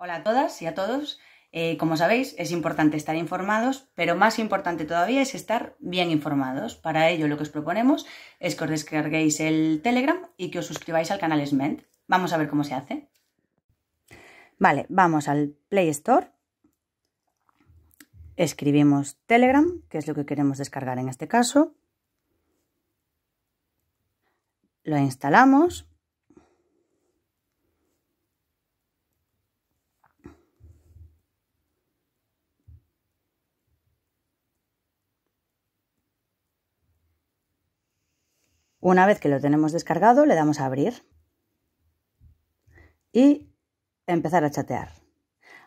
Hola a todas y a todos. Eh, como sabéis, es importante estar informados, pero más importante todavía es estar bien informados. Para ello, lo que os proponemos es que os descarguéis el Telegram y que os suscribáis al canal SMENT. Vamos a ver cómo se hace. Vale, vamos al Play Store. Escribimos Telegram, que es lo que queremos descargar en este caso. Lo instalamos. Una vez que lo tenemos descargado, le damos a abrir y empezar a chatear.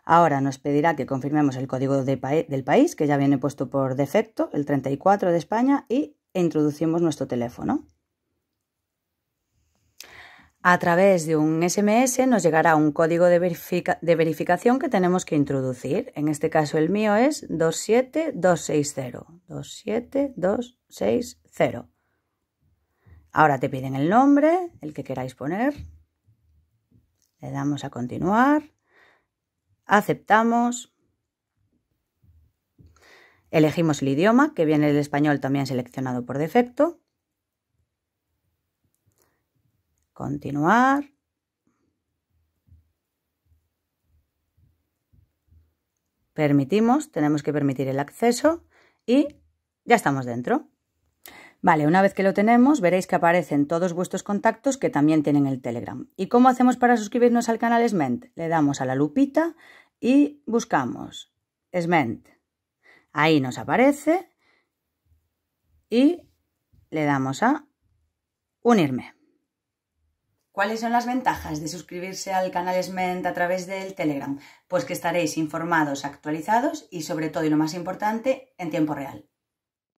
Ahora nos pedirá que confirmemos el código del país, que ya viene puesto por defecto, el 34 de España, y introducimos nuestro teléfono. A través de un SMS nos llegará un código de, de verificación que tenemos que introducir. En este caso el mío es 27260. 27260. Ahora te piden el nombre, el que queráis poner. Le damos a continuar. Aceptamos. Elegimos el idioma, que viene el español también seleccionado por defecto. Continuar. Permitimos, tenemos que permitir el acceso y ya estamos dentro. Vale, una vez que lo tenemos, veréis que aparecen todos vuestros contactos que también tienen el Telegram. ¿Y cómo hacemos para suscribirnos al canal Sment? Le damos a la lupita y buscamos Sment. Ahí nos aparece y le damos a unirme. ¿Cuáles son las ventajas de suscribirse al canal Sment a través del Telegram? Pues que estaréis informados, actualizados y sobre todo y lo más importante, en tiempo real.